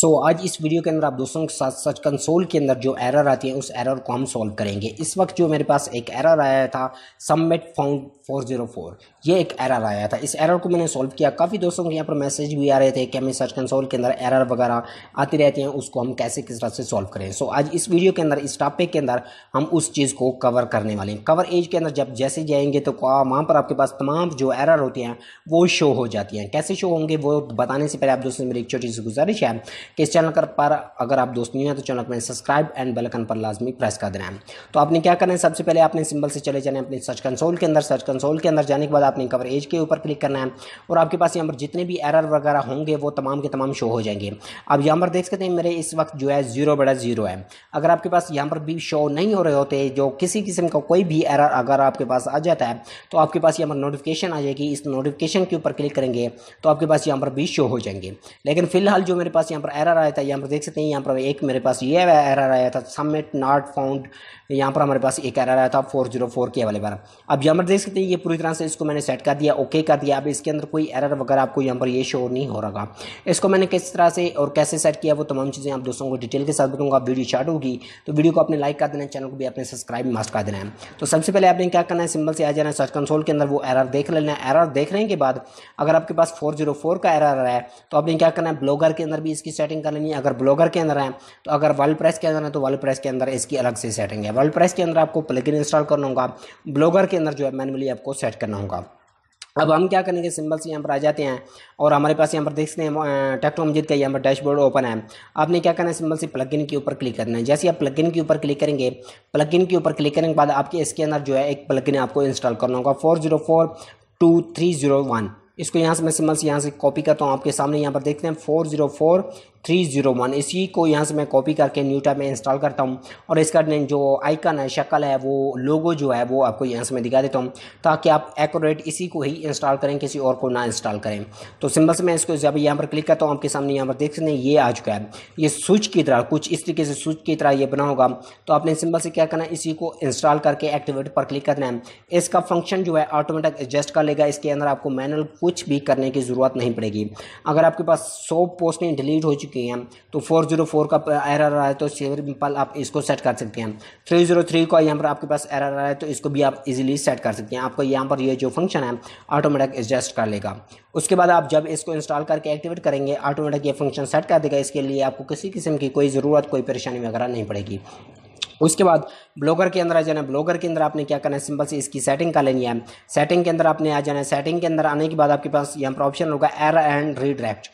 सो so, आज इस video के अंदर आप दोस्तों के साथ सच कंसोल के अंदर जो एरर आती है उस एरर को हम सॉल्व करेंगे इस वक्त जो मेरे पास एक एरर आया था सबमिट फाउंड 404 ये एक एरर आया था इस एरर को मैंने सॉल्व किया काफ़ी दोस्तों के यहाँ पर मैसेज भी आ रहे थे कि हमें सर्च कंसोल के अंदर एरर वगैरह आती रहती हैं उसको हम कैसे किस तरह से सॉल्व करें सो so, आज इस वीडियो के अंदर इस टॉपिक के अंदर हम उस चीज़ को कवर करने वाले हैं कवर एज के अंदर जब जैसे जाएंगे तो वहाँ पर आपके पास तमाम जो एरर होती हैं वो शो हो जाती हैं कैसे शो होंगे वो बताने से पहले आप दोस्तों मेरी एक छोटी सी गुजारिश है कि इस चैनल पर अगर आप दोस्त नहीं हैं तो चैनल पर सब्सक्राइब एंड बेलकन पर लाजमी प्रेस कर देना है तो आपने क्या करना है सबसे पहले आपने सिंबल से चले जाने अपने सर्च कंसोल के अंदर सर्च कंसोल के अंदर जाने के बाद आपने कवर एज के ऊपर क्लिक करना है और आपके पास यहाँ पर जितने भी एरर वगैरह होंगे वो तमाम के तमाम शो हो जाएंगे आप यहाँ पर देख सकते हैं मेरे इस वक्त जो है ज़ीरो बड़ा ज़ीरो है अगर आपके पास यहाँ पर भी शो नहीं हो रहे होते जो किसी किस्म का कोई भी एरर अगर आपके पास आ जाता है तो आपके पास यहाँ पर नोटिफिकेशन आ जाएगी इस नोटिफिकेशन के ऊपर क्लिक करेंगे तो आपके पास यहाँ पर भी शो हो जाएंगे लेकिन फिलहाल जो मेरे पास यहाँ पर एरर आया था यहाँ पर देख सकते हैं यहाँ पर एक मेरे पास ये एरर आया था सबमिट नॉट फाउंड यहाँ पर हमारे पास एक एरर आया था फोर जीरो फोर के वाले पर अब यहाँ पर देख सकते हैं ये पूरी तरह से इसको मैंने सेट कर दिया ओके कर दिया अब इसके अंदर कोई एरर वगैरह आपको यहाँ पर ये शो नहीं हो रहा इसको मैंने किस तरह से और कैसे सेट किया वो तमाम चीज़ें आप दोस्तों को डिटेल के साथ बताऊँगा वीडियो शार्ट होगी तो वीडियो को आपने लाइक कर देना चैनल को भी आपने सब्सक्राइब मास्ट कर देना है तो सबसे पहले आपने क्या करना है सिंबल से आ जाना है सर्च कंसोल के अंदर वो एरर देख लेना है एरर देखने के बाद अगर आपके पास फोर फोर का एरर आ रहा है तो आपने क्या करना है ब्लॉगर के अंदर भी इसकी सेट सेटिंग कर लेनी है अगर ब्लॉगर के अंदर है तो अगर वर्ल्ड प्रेस के अंदर है तो वर्ल्ड प्रेस के अंदर इसकी अलग से सेटिंग है वर्ल्ड प्रेस के अंदर आपको प्लेकिन इंस्टॉल करना होगा ब्लॉगर के अंदर जो है मैनुअली आपको सेट करना होगा अब हम क्या करेंगे सिंबल्स यहाँ पर आ जाते हैं और हमारे पास यहाँ पर देख सकते हैं टेक्टो मजिद का यहाँ पर डैशबोर्ड ओपन है आपने क्या करना है सिंबल से प्लगइन के ऊपर क्लिक करना है जैसे आप प्लगइन के ऊपर क्लिक करेंगे प्लगइन के ऊपर क्लिक करने के बाद आपके इसके अंदर जो है एक प्लगइन आपको इंस्टॉल करना होगा फोर इसको यहाँ से मैं सिंबल से यहाँ से कॉपी करता हूँ आपके सामने यहाँ पर देखते हैं फोर थ्री जीरो वन इसी को यहाँ से मैं कॉपी करके न्यू टैब में इंस्टॉल करता हूँ और इसका जो आइकन है शक्ल है वो लोगो जो है वो आपको यहाँ से मैं दिखा देता हूँ ताकि आप एक्यूरेट इसी को ही इंस्टॉल करें किसी और को ना इंस्टॉल करें तो सिंपल से मैं इसको जब यहाँ पर क्लिक करता हूँ आपके सामने यहाँ पर देख सकते हैं ये आ चुका है ये स्विच की तरह कुछ इस तरीके से स्विच की तरह ये बना होगा तो आपने सिंपल से क्या करना है इसी को इंस्टॉल करके एक्टिवेट पर क्लिक करना है इसका फंक्शन जो है ऑटोमेटिक एडजस्ट कर लेगा इसके अंदर आपको मैनुअल कुछ भी करने की ज़रूरत नहीं पड़ेगी अगर आपके पास सौ पोस्टें डिलीट हो चुकी चुकी हैं तो 404 का एरर आ रहा है तो सिंपल आप इसको सेट कर सकते हैं 303 का यहाँ पर आपके पास एरर आ रहा है तो इसको भी आप इजीली सेट कर सकते हैं आपको यहाँ पर ये जो फंक्शन है ऑटोमेटिक एडजस्ट कर लेगा उसके बाद आप जब इसको इंस्टॉल करके एक्टिवेट करेंगे ऑटोमेटिक ये फंक्शन सेट कर देगा इसके लिए आपको किसी किस्म की कोई ज़रूरत कोई परेशानी वगैरह नहीं पड़ेगी उसके बाद ब्लॉगर के अंदर आ जाना है ब्लॉगर के अंदर आपने क्या करना है सिंपल से इसकी सेटिंग कर लेनी है सेटिंग के अंदर आपने आ जाना है सेटिंग के अंदर आने के बाद आपके पास यहाँ पर ऑप्शन होगा एर एंड रीडायरेक्ट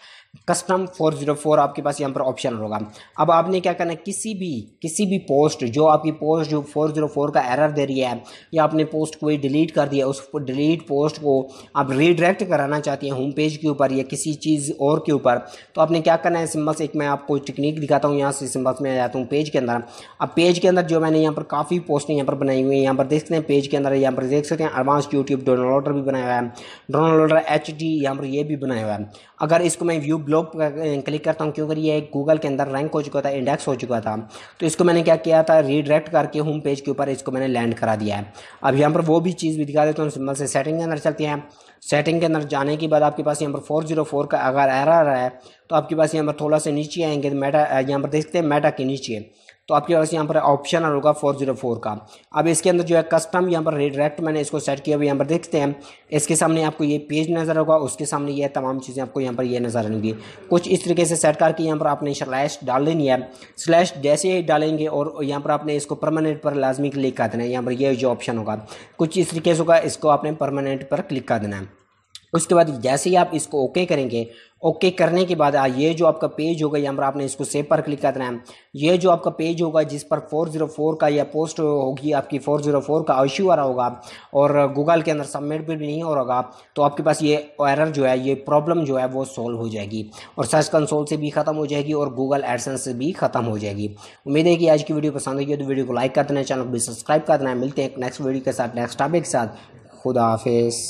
कस्टम 404 आपके पास यहाँ पर ऑप्शन होगा अब आपने क्या करना है किसी भी किसी भी पोस्ट जो आपकी पोस्ट जो 404 का एरर दे रही है या आपने पोस्ट कोई डिलीट कर दिया उस डिलीट पोस्ट को आप रीडायरेक्ट कराना चाहती हैं होम पेज के ऊपर या किसी चीज़ और के ऊपर तो आपने क्या करना है सिम्बल्स एक मैं आपको टेक्निक दिखाता हूँ यहाँ से सिम्बल्स में आ जाता हूँ पेज के अंदर अब पेज के अंदर जो मैंने यहाँ पर काफ़ी पोस्टें यहाँ पर बनाई हुई हैं यहाँ पर देख सकते हैं पेज के अंदर यहाँ पर देख सकते हैं एडवांस यूट्यूब डाउनलोडर भी बनाया हुआ है डाउनलोडर एच डी यहाँ पर ये भी बनाया हुआ है अगर इसको मैं व्यू ब्लॉग क्लिक करता हूँ क्योंकि ये गूगल के अंदर रैंक हो चुका था इंडेक्स हो चुका था तो इसको मैंने क्या किया था रीडायरेक्ट करके होम पेज के ऊपर इसको मैंने लैंड करा दिया है अब यहाँ पर वो भी चीज़ भी दिखा देता हूँ सिंपल से सेटिंग के अंदर चलते हैं सेटिंग के अंदर जाने के बाद आपके पास यहाँ पर फोर जीरो फोर का अगर एरर है तो आपके पास यहाँ पर थोड़ा सा नीचे आएंगे तो मेटा यहाँ पर देखते हैं मेटा के नीचे तो आपके पास यहाँ पर ऑप्शन होगा फोर जीरो फोर का अब इसके अंदर जो है कस्टम यहाँ पर रिडायरेक्ट मैंने इसको सेट किया हुआ यहाँ पर देखते हैं इसके सामने आपको ये पेज नज़र होगा उसके सामने ये तमाम चीज़ें आपको यहाँ पर ये नज़र आएंगी कुछ इस तरीके से सेट करके यहाँ पर आपने स्लैश डाल देनी है स्लैश जैसे ही डालेंगे और यहाँ पर आपने इसको परमानेंट पर लाजमी क्लिक कर देना है यहाँ पर ये जो ऑप्शन होगा कुछ इस तरीके से होगा इसको आपने परमानेंट पर क्लिक कर देना है उसके बाद जैसे ही आप इसको ओके करेंगे ओके करने के बाद ये जो आपका पेज होगा यहाँ पर आपने इसको सेव पर क्लिक करना है ये जो आपका पेज होगा जिस पर 404 का या पोस्ट होगी आपकी 404 का इश्यू आ रहा होगा और गूगल के अंदर सबमिट भी नहीं हो रहा होगा तो आपके पास ये एरर जो है ये प्रॉब्लम जो है वो सॉल्व हो जाएगी और सर्च कंसोल से भी ख़त्म हो जाएगी और गूगल एडसन से भी ख़त्म हो जाएगी उम्मीद है कि आज की वीडियो पसंद होगी तो वीडियो को लाइक कर देना चैनल को भी सब्सक्राइब कर देना मिलते हैं नेक्स्ट वीडियो के साथ नेक्स्ट टॉपिक के साथ खुदाफिज